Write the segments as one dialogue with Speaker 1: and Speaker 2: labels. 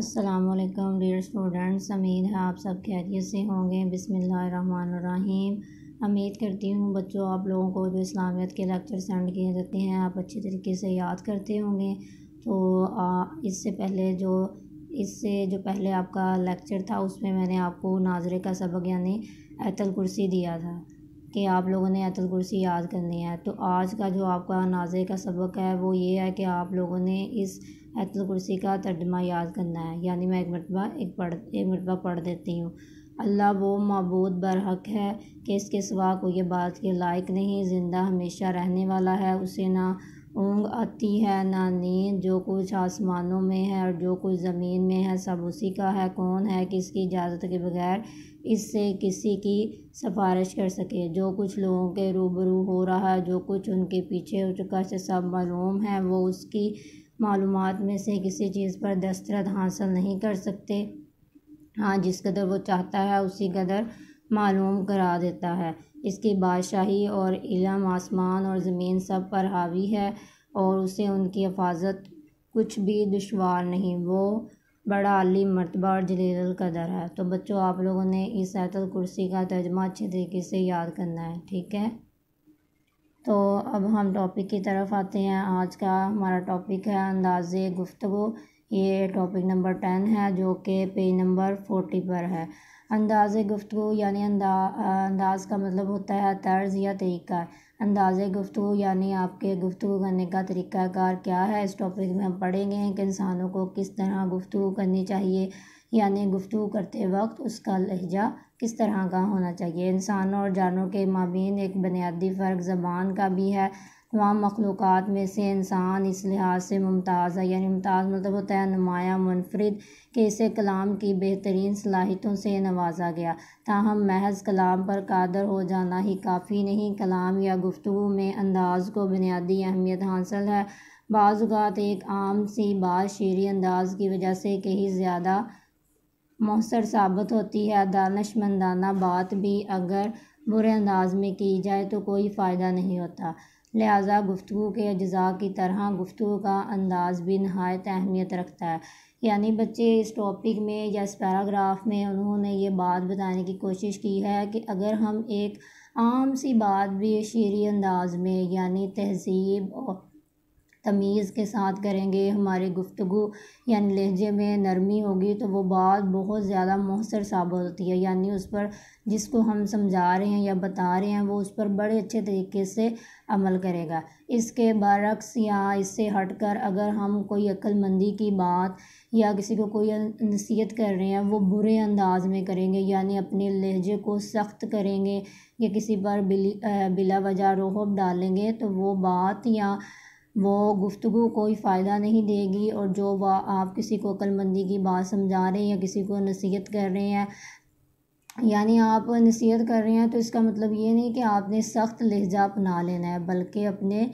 Speaker 1: السلام علیکم dear students امید ہے آپ سب خیریت سے ہوں گے بسم اللہ الرحمن الرحیم امید کرتی ہوں بچوں آپ لوگوں کو جو اسلامیت کے لیکچر سینڈ کیے جاتے ہیں آپ اچھی طریقے سے یاد کرتے ہوں گے تو اس سے پہلے جو اس سے جو پہلے آپ کا لیکچر تھا اس میں میں نے آپ کو ناظرے کا سبق یعنی ایت الکرسی دیا تھا کہ آپ لوگوں نے آیت الکرسی یاد کرنی ہے تو آج کا جو آپ کا اناظر کا سبق ہے وہ یہ ہے کہ آپ لوگوں نے اس آیت الکرسی کا ترجمہ یاد کرنا ہے یعنی میں ایک مرتبہ ایک پڑھ ایک مرتبہ پڑھ دیتی ہوں اللہ وہ معبود برحق ہے کہ اس کے سوا کوئی بات کے لائق نہیں زندہ ہمیشہ رہنے والا ہے اسے نہ اونگ آتی ہے نہ نیند جو کچھ آسمانوں میں ہے اور جو کچھ زمین میں ہے سب اسی کا ہے کون ہے کس کی اجازت کے بغیر اس سے کسی کی سفارش کر سکے جو کچھ لوگوں کے روبرو ہو رہا ہے جو کچھ ان کے پیچھے ہو چکا سے سب معلوم ہے وہ اس کی معلومات میں سے کسی چیز پر دسترد حاصل نہیں کر سکتے ہاں جس قدر وہ چاہتا ہے اسی قدر معلوم کرا دیتا ہے اس کی بادشاہی اور علم آسمان اور زمین سب پر حاوی ہے اور اسے ان کی حفاظت کچھ بھی دشوار نہیں وہ بڑا عالی مرتبہ اور جلیل القدر ہے تو بچوں آپ لوگوں نے اس آیت الکرسی کا ترجمہ اچھے طریقے سے یاد کرنا ہے ٹھیک ہے تو اب ہم ٹاپک کی طرف آتے ہیں آج کا ہمارا ٹاپک ہے انداز گفتگو یہ ٹاپک نمبر ٹین ہے جو کہ پیج نمبر فورٹی پر ہے انداز گفتگو یعنی انداز کا مطلب ہوتا ہے طرز یا طریقہ انداز گفتگو یعنی آپ کے گفتگو کرنے کا طریقہ کار کیا ہے اس ٹاپک میں ہم پڑھیں گے کہ انسانوں کو کس طرح گفتگو کرنی چاہیے یعنی گفتگو کرتے وقت اس کا لہجہ کس طرح کا ہونا چاہیے انسانوں اور جانوروں کے مابین ایک بنیادی فرق زبان کا بھی ہے تمام مخلوقات میں سے انسان اس لحاظ سے ممتاز ہے یعنی ممتاز مطلب ہوتا ہے نمایاں منفرد کہ اسے کلام کی بہترین صلاحیتوں سے نوازا گیا تاہم محض کلام پر قادر ہو جانا ہی کافی نہیں کلام یا گفتگو میں انداز کو بنیادی اہمیت حاصل ہے بعض اوقات ایک عام سی بات شیری انداز کی وجہ سے کہیں زیادہ مؤثر ثابت ہوتی ہے دانش مندانہ بات بھی اگر برے انداز میں کی جائے تو کوئی فائدہ نہیں ہوتا لہٰذا گفتگو کے اجزاء کی طرح گفتگو کا انداز بھی نہایت اہمیت رکھتا ہے یعنی بچے اس ٹاپک میں یا اس پیراگراف میں انہوں نے یہ بات بتانے کی کوشش کی ہے کہ اگر ہم ایک عام سی بات بھی شیری انداز میں یعنی تہذیب اور تمیز کے ساتھ کریں گے ہمارے گفتگو یعنی لہجے میں نرمی ہوگی تو وہ بات بہت زیادہ مؤثر ثابت ہوتی ہے یعنی اس پر جس کو ہم سمجھا رہے ہیں یا بتا رہے ہیں وہ اس پر بڑے اچھے طریقے سے عمل کرے گا اس کے برعکس یا اس سے ہٹ کر اگر ہم کوئی عقل مندی کی بات یا کسی کو کوئی نصیحت کر رہے ہیں وہ برے انداز میں کریں گے یعنی اپنے لہجے کو سخت کریں گے یا کسی پر بلا وجہ روحب ڈالیں گے تو وہ بات یا وہ گفتگو کوئی فائدہ نہیں دے گی اور جو آپ کسی کو عقل مندی کی بات سمجھا رہے ہیں یا کسی کو نصیحت کر رہے ہیں یعنی آپ نصیحت کر رہے ہیں تو اس کا مطلب یہ نہیں کہ آپ نے سخت لہجہ اپنا لینا ہے بلکہ اپنے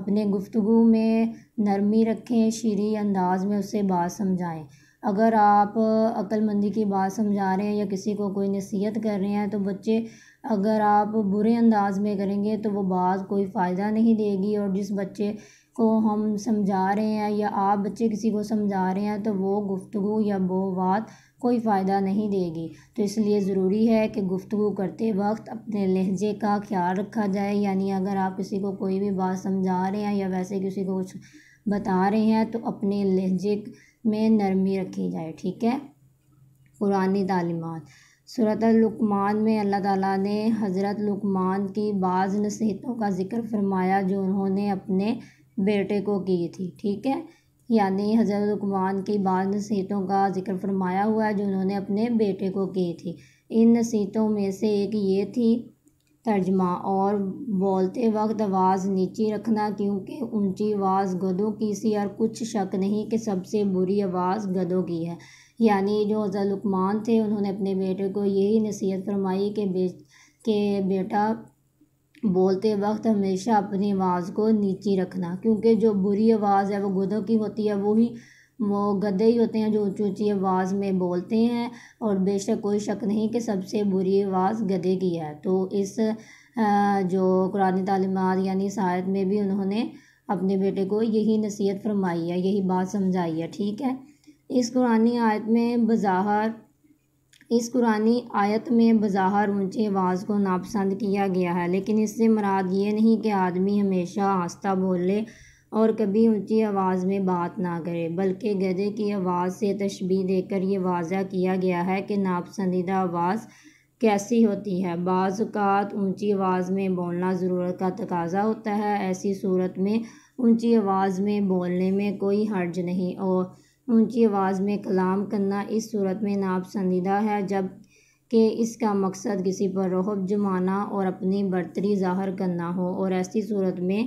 Speaker 1: اپنے گفتگو میں نرمی رکھیں شیریں انداز میں اسے بات سمجھائیں اگر آپ عقل مندی کی بات سمجھا رہے ہیں یا کسی کو کوئی نصیحت کر رہے ہیں تو بچے اگر آپ برے انداز میں کریں گے تو وہ بات کوئی فائدہ نہیں دے گی اور جس بچے کو ہم سمجھا رہے ہیں یا آپ بچے کسی کو سمجھا رہے ہیں تو وہ گفتگو یا وہ بات کوئی فائدہ نہیں دے گی تو اس لیے ضروری ہے کہ گفتگو کرتے وقت اپنے لہجے کا خیال رکھا جائے یعنی اگر آپ کسی کو کوئی بھی بات سمجھا رہے ہیں یا ویسے کسی کو کچھ بتا رہے ہیں تو اپنے لہجے میں نرمی رکھی جائے ٹھیک ہے قرآن تعلیمات صورت الکمان میں اللہ تعالیٰ نے حضرت لکمان کی بعض نصیحتوں کا ذکر فرمایا جو انہوں نے اپنے بیٹے کو کی تھی ٹھیک ہے یعنی حضرت رکمان کی بعض نصیحتوں کا ذکر فرمایا ہوا ہے جو انہوں نے اپنے بیٹے کو کی تھی ان نصیحتوں میں سے ایک یہ تھی ترجمہ اور بولتے وقت آواز نیچی رکھنا کیونکہ اونچی آواز گدو کی سی اور کچھ شک نہیں کہ سب سے بری آواز گدو کی ہے یعنی جو حضرت لکمان تھے انہوں نے اپنے بیٹے کو یہی نصیحت فرمائی کہ بیٹا بولتے وقت ہمیشہ اپنی آواز کو نیچی رکھنا کیونکہ جو بری آواز ہے وہ گدوں کی ہوتی ہے وہی وہ گدے ہی ہوتے ہیں جو اونچی اونچی آواز میں بولتے ہیں اور بے شک کوئی شک نہیں کہ سب سے بری آواز گدے کی ہے تو اس جو قرآن تعلیمات یعنی سائد میں بھی انہوں نے اپنے بیٹے کو یہی نصیحت فرمائی ہے یہی بات سمجھائی ہے ٹھیک ہے اس قرآن آیت میں بظاہر اس قرآنی آیت میں بظاہر اونچی آواز کو ناپسند کیا گیا ہے لیکن اس سے مراد یہ نہیں کہ آدمی ہمیشہ آستہ بولے اور کبھی اونچی آواز میں بات نہ کرے بلکہ گدے کی آواز سے تشبیح دے کر یہ واضح کیا گیا ہے کہ ناپسندیدہ آواز کیسی ہوتی ہے بعض اوقات اونچی آواز میں بولنا ضرورت کا تقاضا ہوتا ہے ایسی صورت میں اونچی آواز میں بولنے میں کوئی حرج نہیں اور اونچی آواز میں کلام کرنا اس صورت میں ناپسندیدہ ہے جب کہ اس کا مقصد کسی پر رحب جمانا اور اپنی برتری ظاہر کرنا ہو اور ایسی صورت میں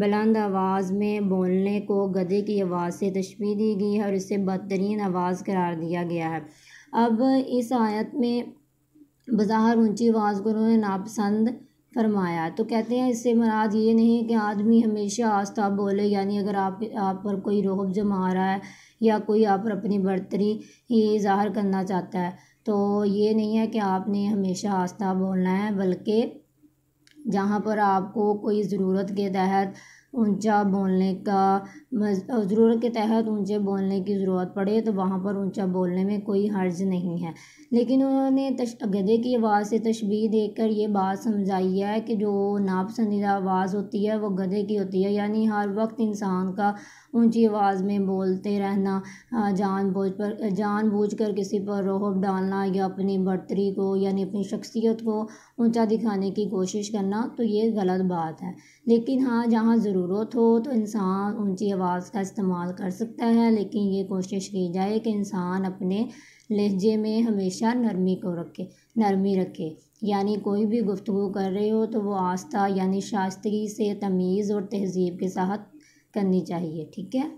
Speaker 1: بلند آواز میں بولنے کو گدھے کی آواز سے تشبیح دی گئی ہے اور اسے بہترین آواز قرار دیا گیا ہے اب اس آیت میں بظاہر اونچی آواز نے ناپسند فرمایا تو کہتے ہیں اس سے مراد یہ نہیں کہ آدمی ہمیشہ آستہ بولے یعنی اگر آپ آپ پر کوئی روب جما رہا ہے یا کوئی آپ پر اپنی برتری ہی ظاہر کرنا چاہتا ہے تو یہ نہیں ہے کہ آپ نے ہمیشہ آستہ بولنا ہے بلکہ جہاں پر آپ کو کوئی ضرورت کے تحت اونچا بولنے کا ضرورت کے تحت اونچے بولنے کی ضرورت پڑے تو وہاں پر اونچا بولنے میں کوئی حرج نہیں ہے لیکن انہوں نے تش گدھے کی آواز سے تشبیح دے کر یہ بات سمجھائی ہے کہ جو ناپسندیدہ آواز ہوتی ہے وہ گدھے کی ہوتی ہے یعنی ہر وقت انسان کا اونچی آواز میں بولتے رہنا جان بوجھ پر جان بوجھ کر کسی پر روحب ڈالنا یا اپنی برتری کو یعنی اپنی شخصیت کو اونچا دکھانے کی کوشش کرنا تو یہ غلط بات ہے لیکن ہاں جہاں ضرورت ہو تو انسان اونچی آواز کا استعمال کر سکتا ہے لیکن یہ کوشش کی جائے کہ انسان اپنے لہجے میں ہمیشہ نرمی کو رکھے نرمی رکھے یعنی کوئی بھی گفتگو کر رہے ہو تو وہ آستہ یعنی شاستری سے تمیز اور تہذیب کے ساتھ کرنی چاہیے ٹھیک ہے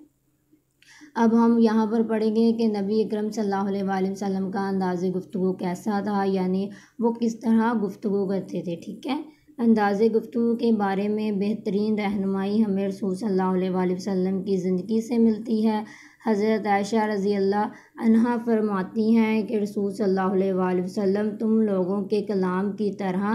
Speaker 1: اب ہم یہاں پر پڑھیں گے کہ نبی اکرم صلی اللہ علیہ وآلہ وسلم کا انداز گفتگو کیسا تھا یعنی وہ کس طرح گفتگو کرتے تھے ٹھیک ہے انداز گفتگو کے بارے میں بہترین رہنمائی ہمیں رسول صلی اللہ علیہ وآلہ وسلم کی زندگی سے ملتی ہے حضرت عائشہ رضی اللہ عنہا فرماتی ہیں کہ رسول صلی اللہ علیہ وآلہ وسلم تم لوگوں کے کلام کی طرح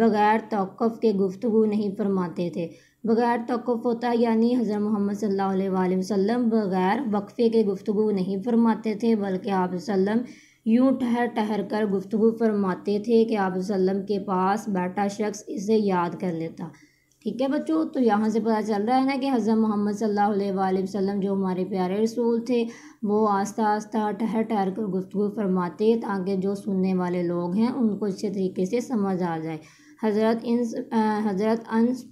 Speaker 1: بغیر توقف کے گفتگو نہیں فرماتے تھے بغیر توقف ہوتا یعنی حضرت محمد صلی اللہ علیہ وآلہ وسلم بغیر وقفے کے گفتگو نہیں فرماتے تھے بلکہ آپ وسلم وسلم یوں ٹھہر ٹھہر کر گفتگو فرماتے تھے کہ آپ وسلم کے پاس بیٹھا شخص اسے یاد کر لیتا ٹھیک ہے بچوں تو یہاں سے پتہ چل رہا ہے نا کہ حضرت محمد صلی اللہ علیہ وآلہ وسلم جو ہمارے پیارے رسول تھے وہ آہستہ آہستہ ٹھہر ٹھہر کر گفتگو فرماتے تاکہ جو سننے والے لوگ ہیں ان کو اچھے طریقے سے سمجھ آ جائے حضرت انس حضرت انس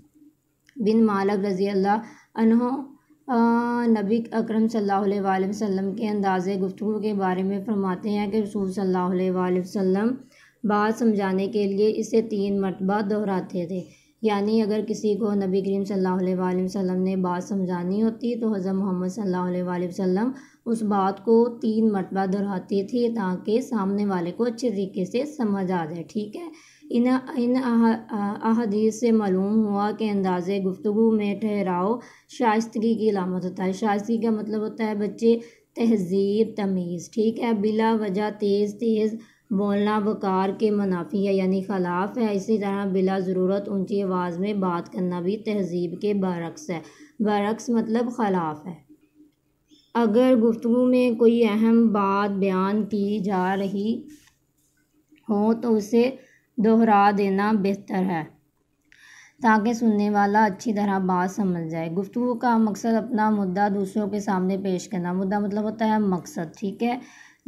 Speaker 1: بن مالک رضی اللہ انہوں نبی اکرم صلی اللہ علیہ وآلہ وسلم کے انداز گفتگو کے بارے میں فرماتے ہیں کہ رسول صلی اللہ علیہ وآلہ وسلم بات سمجھانے کے لیے اسے تین مرتبہ دہراتے تھے یعنی اگر کسی کو نبی کریم صلی اللہ علیہ وآلہ وسلم نے بات سمجھانی ہوتی تو حضرت محمد صلی اللہ علیہ وآلہ وسلم اس بات کو تین مرتبہ دہراتی تھی تاکہ سامنے والے کو اچھے طریقے سے سمجھ آ جائے ٹھیک ہے ان ان احادیث سے معلوم ہوا کہ اندازے گفتگو میں ٹھہراؤ شائستگی کی علامت ہوتا ہے شائستگی کا مطلب ہوتا ہے بچے تہذیب تمیز ٹھیک ہے بلا وجہ تیز تیز بولنا وقار کے منافی ہے یعنی خلاف ہے اسی طرح بلا ضرورت اونچی آواز میں بات کرنا بھی تہذیب کے برعکس ہے برعکس مطلب خلاف ہے اگر گفتگو میں کوئی اہم بات بیان کی جا رہی ہو تو اسے دہرا دینا بہتر ہے تاکہ سننے والا اچھی طرح بات سمجھ جائے گفتگو کا مقصد اپنا مدعا دوسروں کے سامنے پیش کرنا مدعا مطلب ہوتا ہے مقصد ٹھیک ہے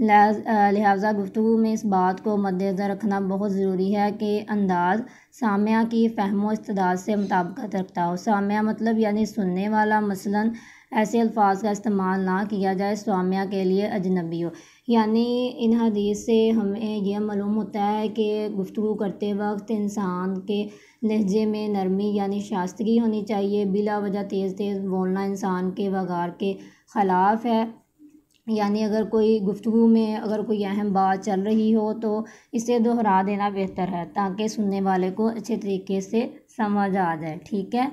Speaker 1: لہٰذا گفتگو میں اس بات کو مد نظر رکھنا بہت ضروری ہے کہ انداز سامعہ کی فہم و استداد سے مطابقت رکھتا ہو سامیہ مطلب یعنی سننے والا مثلاً ایسے الفاظ کا استعمال نہ کیا جائے سوامیہ کے لیے اجنبی ہو یعنی ان حدیث سے ہمیں یہ معلوم ہوتا ہے کہ گفتگو کرتے وقت انسان کے لہجے میں نرمی یعنی شاستگی ہونی چاہیے بلا وجہ تیز تیز بولنا انسان کے وغار کے خلاف ہے یعنی اگر کوئی گفتگو میں اگر کوئی اہم بات چل رہی ہو تو اسے دہرا دینا بہتر ہے تاکہ سننے والے کو اچھے طریقے سے سمجھ آ جائے ٹھیک ہے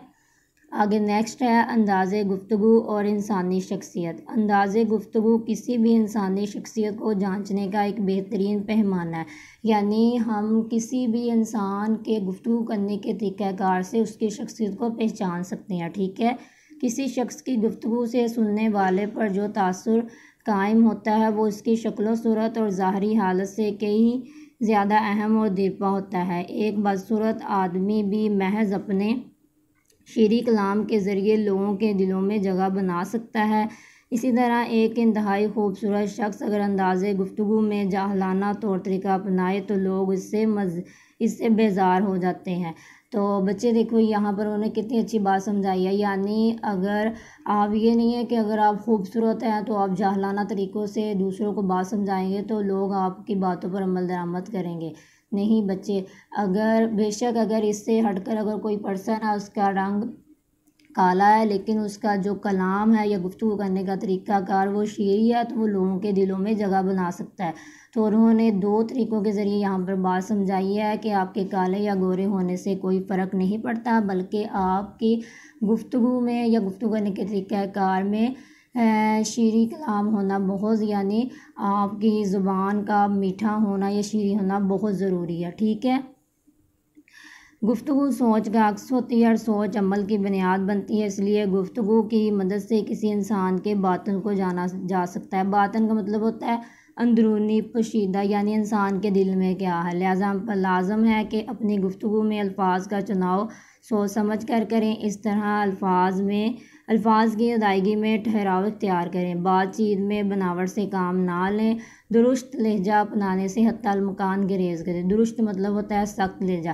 Speaker 1: آگے نیکسٹ ہے انداز گفتگو اور انسانی شخصیت انداز گفتگو کسی بھی انسانی شخصیت کو جانچنے کا ایک بہترین پیمانہ ہے یعنی ہم کسی بھی انسان کے گفتگو کرنے کے طریقہ کار سے اس کی شخصیت کو پہچان سکتے ہیں ٹھیک ہے کسی شخص کی گفتگو سے سننے والے پر جو تاثر قائم ہوتا ہے وہ اس کی شکل و صورت اور ظاہری حالت سے کئی زیادہ اہم اور دیپا ہوتا ہے ایک بدصورت آدمی بھی محض اپنے کلام کے ذریعے لوگوں کے دلوں میں جگہ بنا سکتا ہے اسی طرح ایک انتہائی خوبصورت شخص اگر انداز گفتگو میں جاہلانہ طور طریقہ اپنائے تو لوگ اس سے مز اس سے بیزار ہو جاتے ہیں تو بچے دیکھو یہاں پر انہیں کتنی اچھی بات سمجھائی ہے یعنی اگر آپ یہ نہیں ہے کہ اگر آپ خوبصورت ہیں تو آپ جاہلانہ طریقوں سے دوسروں کو بات سمجھائیں گے تو لوگ آپ کی باتوں پر عمل درآمد کریں گے نہیں بچے اگر بے شک اگر اس سے ہٹ کر اگر کوئی پرسن ہے اس کا رنگ کالا ہے لیکن اس کا جو کلام ہے یا گفتگو کرنے کا طریقہ کار وہ شیری ہے تو وہ لوگوں کے دلوں میں جگہ بنا سکتا ہے تو انہوں نے دو طریقوں کے ذریعے یہاں پر بات سمجھائی ہے کہ آپ کے کالے یا گورے ہونے سے کوئی فرق نہیں پڑتا بلکہ آپ کی گفتگو میں یا گفتگو کرنے کے طریقہ کار میں شیریں کلام ہونا بہت یعنی آپ کی زبان کا میٹھا ہونا یا شیریں ہونا بہت ضروری ہے ٹھیک ہے گفتگو سوچ کا عکس ہوتی ہے اور سوچ عمل کی بنیاد بنتی ہے اس لیے گفتگو کی مدد سے کسی انسان کے باطن کو جانا جا سکتا ہے باطن کا مطلب ہوتا ہے اندرونی پشیدہ یعنی انسان کے دل میں کیا ہے لہٰذا لازم ہے کہ اپنی گفتگو میں الفاظ کا چناؤ سوچ سمجھ کر کریں اس طرح الفاظ میں الفاظ کی ادائیگی میں ٹھہراؤ اختیار کریں بات چیت میں بناوٹ سے کام نہ لیں درست لہجہ اپنانے سے حتی المکان گریز کریں درست مطلب ہوتا ہے سخت لہجہ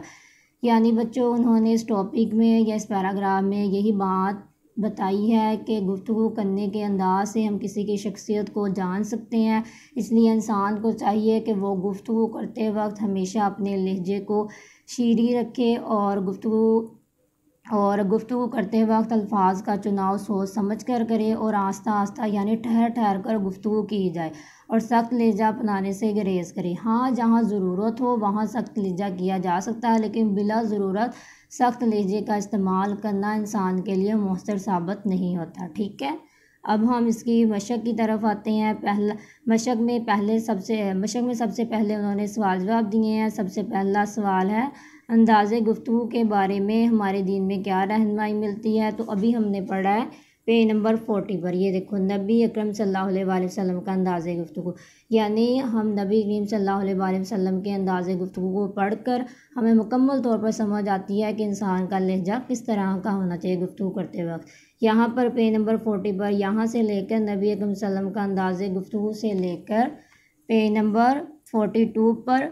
Speaker 1: یعنی بچوں انہوں نے اس ٹاپک میں یا اس پیراگراف میں یہی بات بتائی ہے کہ گفتگو کرنے کے انداز سے ہم کسی کی شخصیت کو جان سکتے ہیں اس لیے انسان کو چاہیے کہ وہ گفتگو کرتے وقت ہمیشہ اپنے لہجے کو شیری رکھے اور گفتگو اور گفتگو کرتے وقت الفاظ کا چناؤ سوچ سمجھ کر کرے اور آہستہ آستہ یعنی ٹھہر ٹھہر کر گفتگو کی جائے اور سخت لیجا اپنانے سے گریز کرے ہاں جہاں ضرورت ہو وہاں سخت لیجا کیا جا سکتا ہے لیکن بلا ضرورت سخت لہجے کا استعمال کرنا انسان کے لیے مؤثر ثابت نہیں ہوتا ٹھیک ہے اب ہم اس کی مشق کی طرف آتے ہیں پہلا مشق میں پہلے سب سے مشق میں سب سے پہلے انہوں نے سوال جواب دیے ہیں سب سے پہلا سوال ہے انداز گفتگو کے بارے میں ہمارے دین میں کیا رہنمائی ملتی ہے تو ابھی ہم نے پڑھا ہے پی نمبر فورٹی پر یہ دیکھو نبی اکرم صلی اللہ علیہ وآلہ وسلم کا انداز گفتگو یعنی ہم نبی کریم صلی اللہ علیہ وآلہ وسلم کے انداز گفتگو کو پڑھ کر ہمیں مکمل طور پر سمجھ آتی ہے کہ انسان کا لہجہ کس طرح کا ہونا چاہیے گفتگو کرتے وقت یہاں پر پی نمبر فورٹی پر یہاں سے لے کر نبی اکرم صلی اللہ علیہ وسلم کا انداز گفتگو سے لے کر پی نمبر فورٹی ٹو پر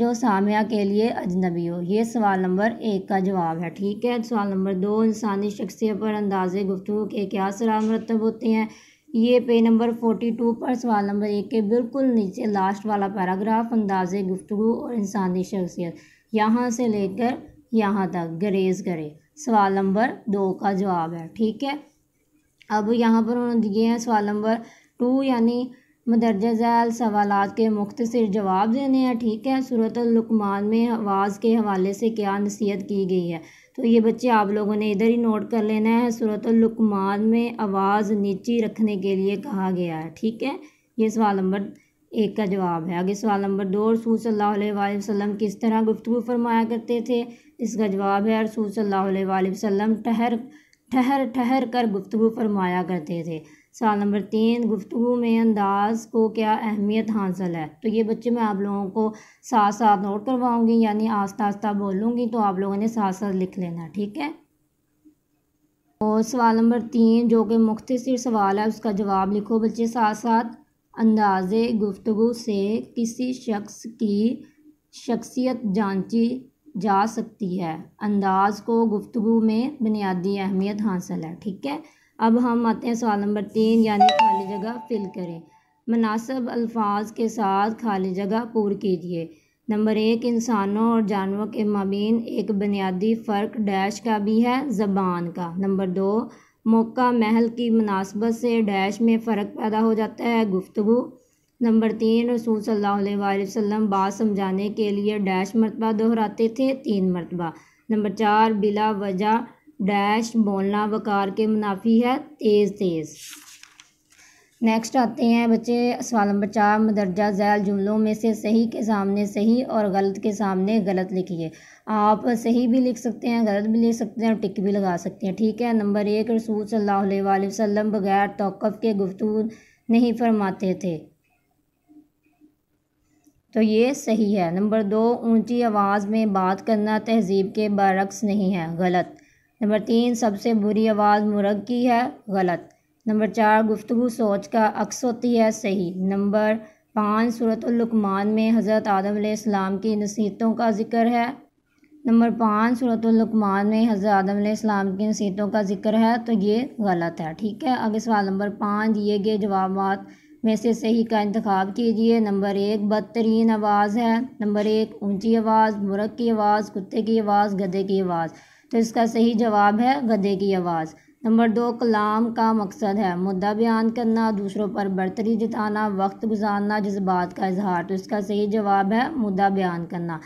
Speaker 1: جو سامعہ کے لیے اجنبی ہو یہ سوال نمبر ایک کا جواب ہے ٹھیک ہے سوال نمبر دو انسانی شخصیت پر انداز گفتگو کے کیا سرا مرتب ہوتے ہیں یہ پی نمبر فورٹی ٹو پر سوال نمبر ایک کے بالکل نیچے لاسٹ والا پیراگراف انداز گفتگو اور انسانی شخصیت یہاں سے لے کر یہاں تک گریز کرے سوال نمبر دو کا جواب ہے ٹھیک ہے اب یہاں پر انہوں نے دیے ہیں سوال نمبر ٹو یعنی مدرجہ ذیل سوالات کے مختصر جواب دینے ہیں ٹھیک ہے صورت اللقمان میں آواز کے حوالے سے کیا نصیحت کی گئی ہے تو یہ بچے آپ لوگوں نے ادھر ہی نوٹ کر لینا ہے صورت اللقمان میں آواز نیچی رکھنے کے لیے کہا گیا ہے ٹھیک ہے یہ سوال نمبر ایک کا جواب ہے آگے سوال نمبر دو رسول صلی اللہ علیہ وآلہ وسلم کس طرح گفتگو فرمایا کرتے تھے اس کا جواب ہے رسول صلی اللہ علیہ وآلہ وسلم ٹھہر ٹھہر ٹھہر کر گفتگو فرمایا کرتے تھے سوال نمبر تین گفتگو میں انداز کو کیا اہمیت حاصل ہے تو یہ بچے میں آپ لوگوں کو ساتھ ساتھ نوٹ کرواؤں گی یعنی آستہ آستہ بولوں گی تو آپ لوگوں نے ساتھ ساتھ لکھ لینا ٹھیک ہے اور سوال نمبر تین جو کہ مختصر سوال ہے اس کا جواب لکھو بچے ساتھ ساتھ انداز گفتگو سے کسی شخص کی شخصیت جانچی جا سکتی ہے انداز کو گفتگو میں بنیادی اہمیت حاصل ہے ٹھیک ہے اب ہم آتے ہیں سوال نمبر تین یعنی خالی جگہ فل کریں مناسب الفاظ کے ساتھ خالی جگہ پور کیجیے نمبر ایک انسانوں اور جانوروں کے مابین ایک بنیادی فرق ڈیش کا بھی ہے زبان کا نمبر دو موقع محل کی مناسبت سے ڈیش میں فرق پیدا ہو جاتا ہے گفتگو نمبر تین رسول صلی اللہ علیہ وآلہ وسلم بات سمجھانے کے لیے ڈیش مرتبہ دہراتے تھے تین مرتبہ نمبر چار بلا وجہ ڈیش بولنا وقار کے منافی ہے تیز تیز نیکسٹ آتے ہیں بچے سوال نمبر چار مدرجہ ذیل جملوں میں سے صحیح کے سامنے صحیح اور غلط کے سامنے غلط لکھیے آپ صحیح بھی لکھ سکتے ہیں غلط بھی لکھ سکتے ہیں اور ٹک بھی لگا سکتے ہیں ٹھیک ہے نمبر ایک رسول صلی اللہ علیہ وآلہ وسلم بغیر توقف کے گفتگو نہیں فرماتے تھے تو یہ صحیح ہے نمبر دو اونچی آواز میں بات کرنا تہذیب کے برعکس نہیں ہے غلط نمبر تین سب سے بری آواز مرغ کی ہے غلط نمبر چار گفتگو سوچ کا عکس ہوتی ہے صحیح نمبر پانچ صورت القمان میں حضرت آدم علیہ السلام کی نصیحتوں کا ذکر ہے نمبر پانچ صورت القمان میں حضرت آدم علیہ السلام کی نصیحتوں کا ذکر ہے تو یہ غلط ہے ٹھیک ہے آگے سوال نمبر پانچ دیے گئے جوابات میں سے صحیح کا انتخاب کیجیے نمبر ایک بدترین آواز ہے نمبر ایک اونچی آواز مرغ کی آواز کتے کی آواز گدے کی آواز تو اس کا صحیح جواب ہے گدھے کی آواز نمبر دو کلام کا مقصد ہے مدعا بیان کرنا دوسروں پر برتری جتانا وقت گزارنا جذبات کا اظہار تو اس کا صحیح جواب ہے مدعا بیان کرنا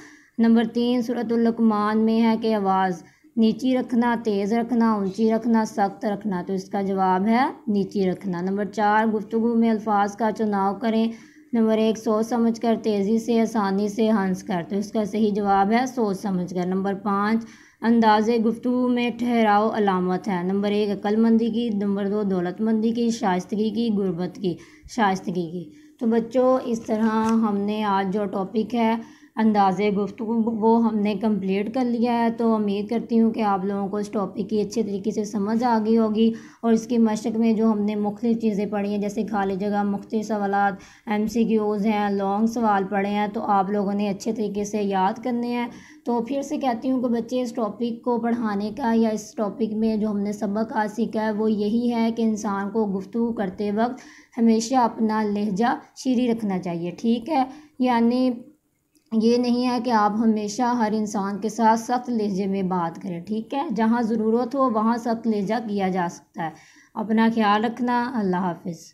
Speaker 1: نمبر تین صورت القمان میں ہے کہ آواز نیچی رکھنا تیز رکھنا اونچی رکھنا سخت رکھنا تو اس کا جواب ہے نیچی رکھنا نمبر چار گفتگو میں الفاظ کا چناؤ کریں نمبر ایک سوچ سمجھ کر تیزی سے آسانی سے ہنس کر تو اس کا صحیح جواب ہے سوچ سمجھ کر نمبر پانچ انداز گفتگو میں ٹھہراؤ علامت ہے نمبر ایک مندی کی نمبر دو دولت مندی کی شائستگی کی غربت کی شائستگی کی تو بچوں اس طرح ہم نے آج جو ٹاپک ہے اندازے گفتگو وہ ہم نے کمپلیٹ کر لیا ہے تو امید کرتی ہوں کہ آپ لوگوں کو اس ٹاپک کی اچھے طریقے سے سمجھ آ گئی ہوگی اور اس کی مشق میں جو ہم نے مختلف چیزیں پڑھی ہیں جیسے خالی جگہ مختلف سوالات ایم سی کیوز ہیں لانگ سوال پڑھے ہیں تو آپ لوگوں نے اچھے طریقے سے یاد کرنے ہیں تو پھر سے کہتی ہوں کہ بچے اس ٹاپک کو پڑھانے کا یا اس ٹاپک میں جو ہم نے سبق آج سیکھا ہے وہ یہی ہے کہ انسان کو گفتگو کرتے وقت ہمیشہ اپنا لہجہ شیریں رکھنا چاہیے ٹھیک ہے یعنی یہ نہیں ہے کہ آپ ہمیشہ ہر انسان کے ساتھ سخت لہجے میں بات کریں ٹھیک ہے جہاں ضرورت ہو وہاں سخت لہجہ کیا جا سکتا ہے اپنا خیال رکھنا اللہ حافظ